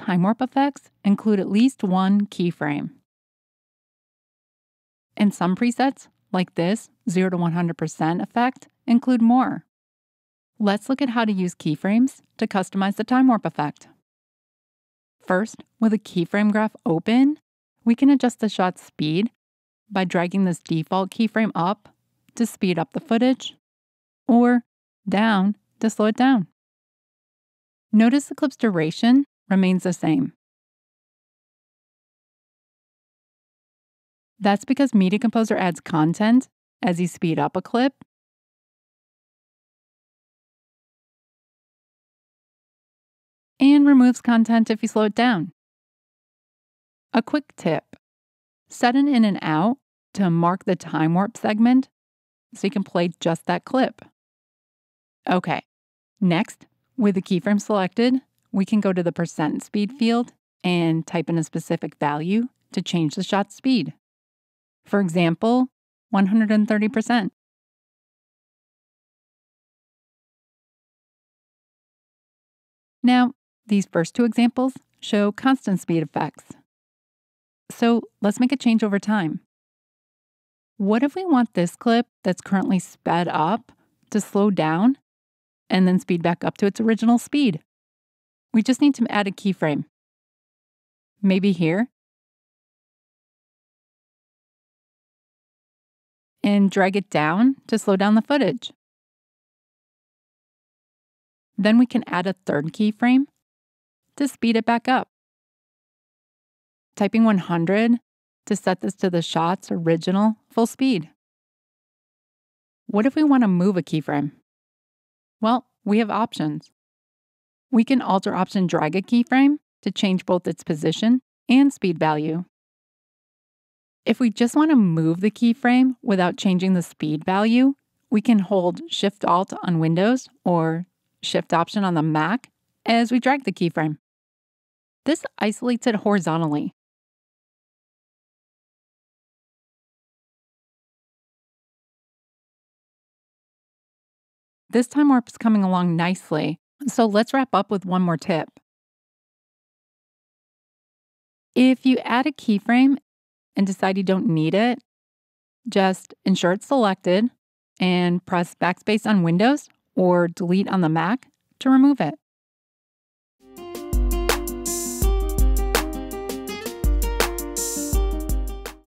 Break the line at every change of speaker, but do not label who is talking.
time warp effects include at least one keyframe. And some presets, like this 0 to 100% effect, include more. Let's look at how to use keyframes to customize the time warp effect. First, with a keyframe graph open, we can adjust the shot's speed by dragging this default keyframe up to speed up the footage,
or down to slow it down. Notice the clip's duration remains the same. That's because Media Composer adds content as you speed up a clip. And removes content if you slow it down. A quick tip
set an in and out to mark the time warp segment so you can play just that clip. Okay, next, with the keyframe selected, we can go to the percent speed field and type in a specific value to change the shot
speed. For example, 130%. Now, these first two examples show constant speed effects. So let's
make a change over time. What if we want this clip that's currently sped up
to slow down and then speed back up to its original speed? We just need to add a keyframe. Maybe here. And drag it down to slow down the footage. Then we can add a third keyframe to speed it back up. Typing 100 to set this to the shot's original full speed. What if we want to
move a keyframe? Well, we have options we can alter option drag a keyframe to change both its position and speed value. If we just want to move the keyframe without changing the speed value, we can hold Shift Alt on Windows or Shift Option on the Mac as we drag the
keyframe. This isolates it horizontally. This time warp is coming along nicely so let's wrap up with one more tip. If you add a keyframe and decide you don't need it, just ensure it's selected and press
backspace on Windows or delete on the Mac to remove it.